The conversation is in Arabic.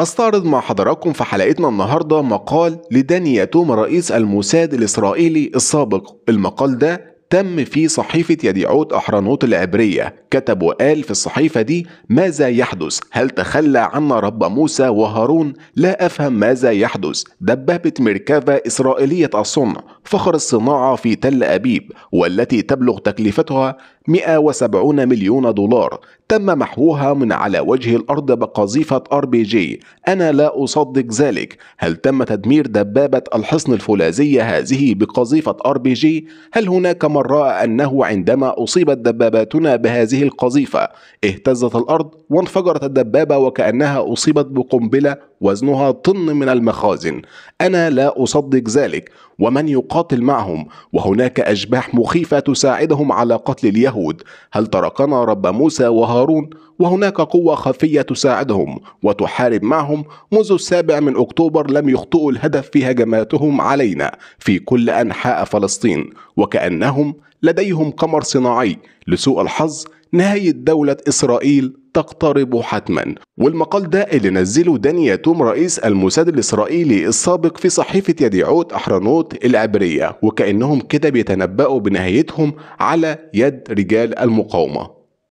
هستعرض مع حضراتكم في حلقتنا النهاردة مقال لداني توما رئيس الموساد الإسرائيلي السابق المقال ده تم في صحيفة يديعوت أحرانوت العبرية كتب وقال في الصحيفة دي ماذا يحدث هل تخلى عنا رب موسى وهارون لا أفهم ماذا يحدث دبابة مركبة إسرائيلية الصنع فخر الصناعة في تل أبيب والتي تبلغ تكلفتها 170 مليون دولار تم محوها من على وجه الأرض بقذيفة ار بي جي أنا لا أصدق ذلك هل تم تدمير دبابة الحصن الفولاذية هذه بقذيفة ار بي جي؟ هل هناك من رأى أنه عندما أصيبت دباباتنا بهذه القذيفة اهتزت الأرض وانفجرت الدبابة وكأنها أصيبت بقنبلة وزنها طن من المخازن انا لا اصدق ذلك ومن يقاتل معهم وهناك اشباح مخيفه تساعدهم على قتل اليهود هل تركنا رب موسى وهارون وهناك قوه خفيه تساعدهم وتحارب معهم منذ السابع من اكتوبر لم يخطئوا الهدف في هجماتهم علينا في كل انحاء فلسطين وكانهم لديهم قمر صناعي لسوء الحظ نهاية دولة إسرائيل تقترب حتما والمقال ده اللي نزله داني توم رئيس الموساد الإسرائيلي السابق في صحيفة يديعوت أحرانوت العبرية وكأنهم كده بيتنبأوا بنهايتهم على يد رجال المقاومة